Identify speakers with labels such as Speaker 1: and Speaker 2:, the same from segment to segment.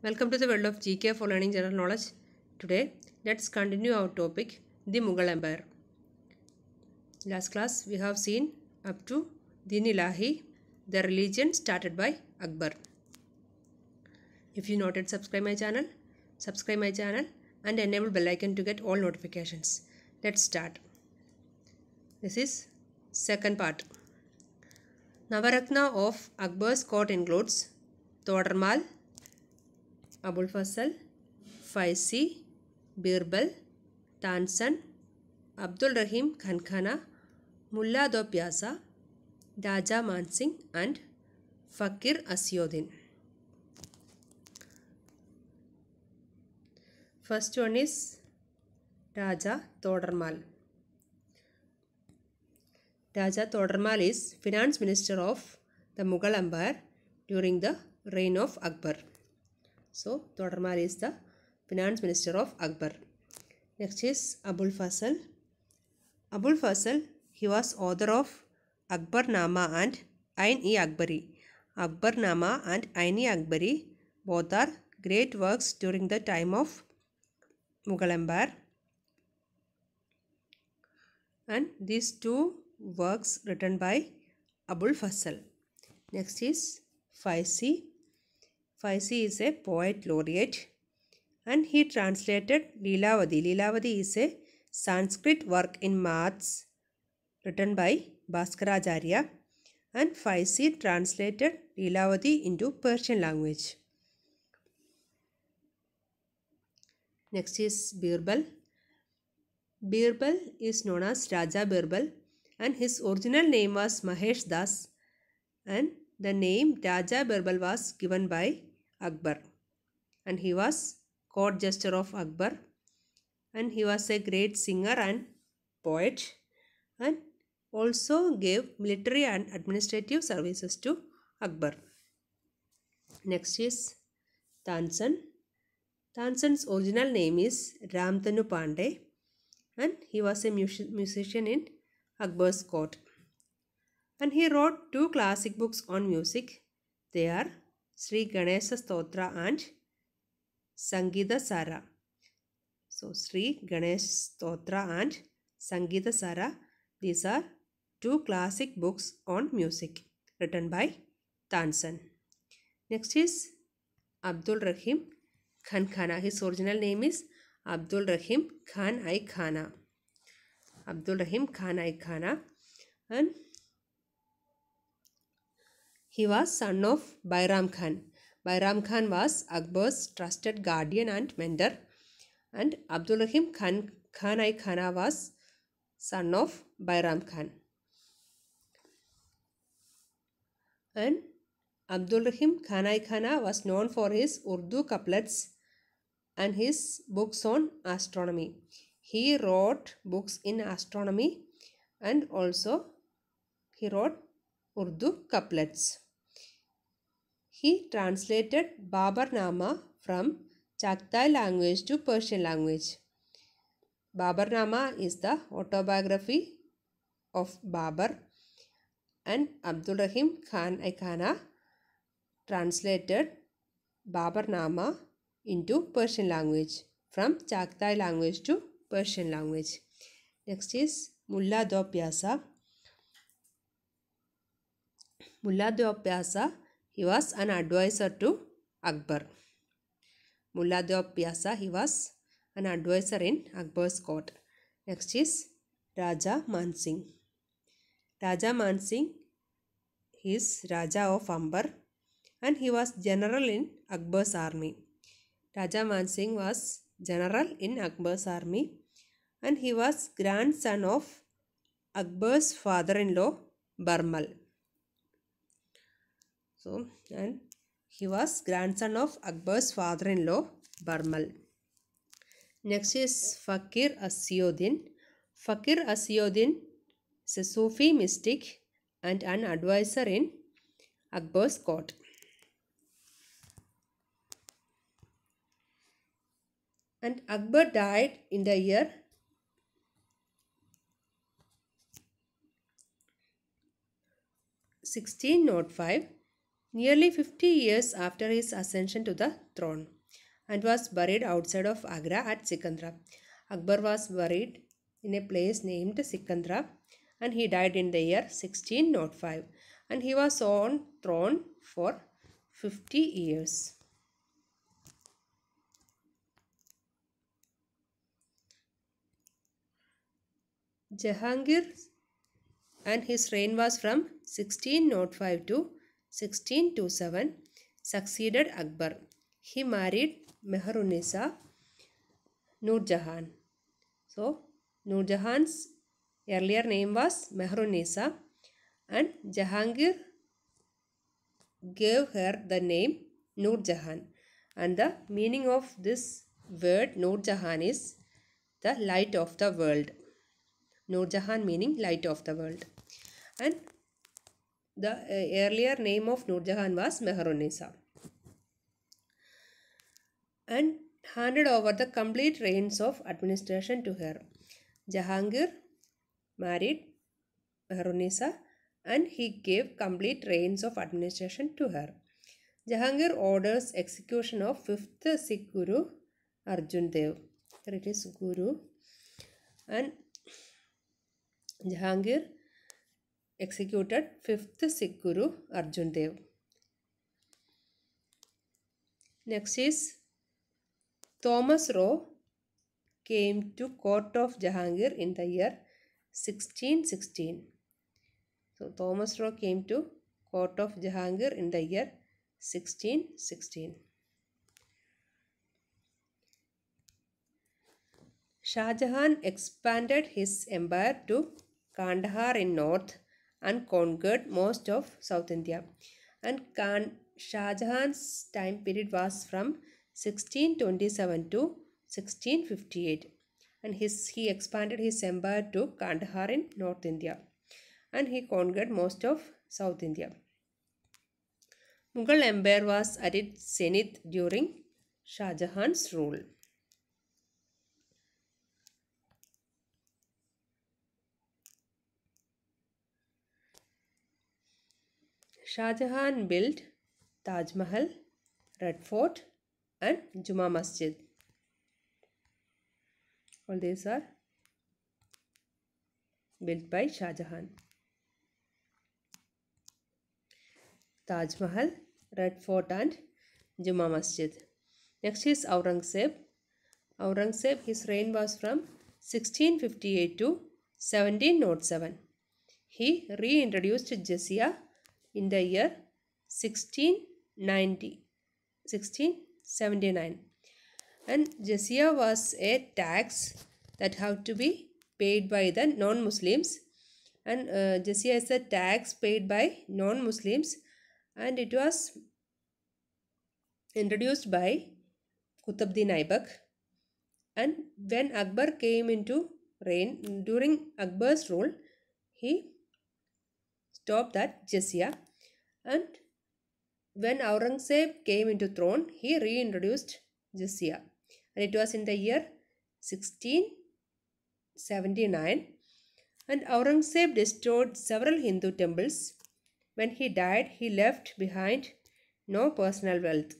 Speaker 1: Welcome to the world of GK for learning general knowledge. Today, let's continue our topic, the Mughal Empire. Last class, we have seen up to Din Ilahi, the religion started by Akbar. If you not yet subscribe my channel, subscribe my channel and enable bell icon to get all notifications. Let's start. This is second part. Navarakna of Akbar's court includes Todarmal, Abul फसल फैसी बीरबल टानसन अब्दुल रहीम खनखाना मुल्ला दो प्यासा राजा Mansingh and Fakir Aziaodin first one is Raja Todarmal Raja Todarmal is finance minister of the Mughal Amber during the reign of Akbar So Todarmar is the finance minister of Akbar. Next is Abul Fasal. Abul Fasal, he was author of Akbar Nama and Ain-e-Akbari. Akbar Nama and Ain-e-Akbari both are great works during the time of Mughal Empire. And these two works written by Abul Fasal. Next is Faisi. Faisi is a poet laureate and he translated Lilavadi. Lilavadi is a Sanskrit work in maths written by Bhaskarajarya and Faisi translated Lilavadi into Persian language. Next is Birbal. Birbal is known as Raja Birbal and his original name was Mahesh Das and the name Raja Birbal was given by Akbar and he was court jester of Akbar and he was a great singer and poet and also gave military and administrative services to Akbar. Next is Tansan. Tansan's original name is Ramtanu Pandey and he was a music musician in Akbar's court. And he wrote two classic books on music. They are Shri Ganesh Stotra and Sangeet सारा सो Shri Ganesh Stotra and Sangeet Sara these are two classic books on music written by Tansen next is Abdul Rahim Khan Khana his original name is Abdul Rahim Khan i Khana Abdul Rahim Khan i Khana and He was son of Bairam Khan. Bairam Khan was Akbar's trusted guardian and mentor and Abdul Rahim Khan Khanai Khana was son of Bairam Khan. And Abdul Rahim Khanai Khana was known for his Urdu couplets and his books on astronomy. He wrote books in astronomy and also he wrote Urdu couplets. He translated Nama from Chagtai language to Persian language. Nama is the autobiography of Babar and Abdul Rahim Khan Aikana translated Nama into Persian language from Chagtai language to Persian language. Next is Mulla Dopyasa. Mulla Dopyasa he was an advisor to Akbar. Mullah of Pyasa, he was an advisor in Akbar's court. Next is Raja Mansingh. Raja Mansingh is Raja of Amber and he was general in Akbar's army. Raja Mansingh was general in Akbar's army and he was grandson of Akbar's father-in-law Barmal. So, and he was grandson of Akbar's father-in-law Barmal. Next is Fakir Asiyodin. Fakir Asiyodin is a Sufi mystic and an advisor in Akbar's court. And Akbar died in the year 1605 nearly 50 years after his ascension to the throne and was buried outside of Agra at Sikandra. Akbar was buried in a place named Sikandra and he died in the year 1605 and he was on throne for 50 years. Jahangir and his reign was from 1605 to 1627 succeeded Akbar. He married Mehrunisa Nur Jahan. So, Nur Jahan's earlier name was Mehrunisa and Jahangir gave her the name Nur Jahan. And the meaning of this word Nur Jahan is the light of the world. Nur Jahan meaning light of the world. And the uh, earlier name of Nur Jahan was Mehrunisa and handed over the complete reins of administration to her. Jahangir married Mehrunisa and he gave complete reins of administration to her. Jahangir orders execution of fifth Sikh Guru Arjun Dev. Here it is Guru and Jahangir executed 5th Sikh Guru Arjun Dev. Next is Thomas Roe came to court of Jahangir in the year 1616. So Thomas Roe came to court of Jahangir in the year 1616. Shah Jahan expanded his empire to Kandahar in north and conquered most of South India. And Khan Shah Jahan's time period was from 1627 to 1658 and his, he expanded his empire to Kandahar in North India and he conquered most of South India. Mughal Empire was at its zenith during Shah Jahan's rule. Shahjahan built Taj Mahal, Red Fort and Juma Masjid. All these are built by Shahjahan. Taj Mahal, Red Fort and Juma Masjid. Next is Aurangzeb. Aurangzeb, his reign was from 1658 to 1707. He reintroduced jizya in the year 1690 1679 and jizya was a tax that had to be paid by the non-muslims and uh, jizya is a tax paid by non-muslims and it was introduced by Qutbuddin Aibak and when Akbar came into reign during Akbar's rule he stopped that Jizya and when Aurangzeb came into throne, he reintroduced jizya. And it was in the year 1679. And Aurangzeb destroyed several Hindu temples. When he died, he left behind no personal wealth.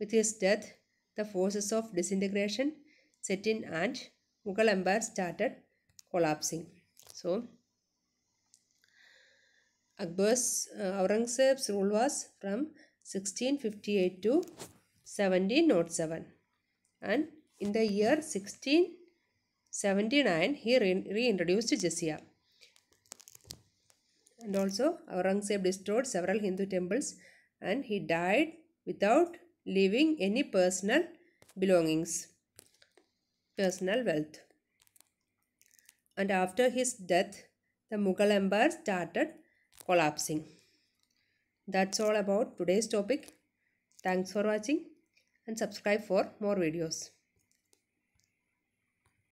Speaker 1: With his death, the forces of disintegration set in and Mughal Empire started collapsing. So, Akbar's uh, Aurangzeb's rule was from 1658 to 1707 and in the year 1679 he re reintroduced jessia, and also Aurangzeb destroyed several Hindu temples and he died without leaving any personal belongings personal wealth and after his death the Mughal Empire started collapsing. That's all about today's topic. Thanks for watching and subscribe for more videos.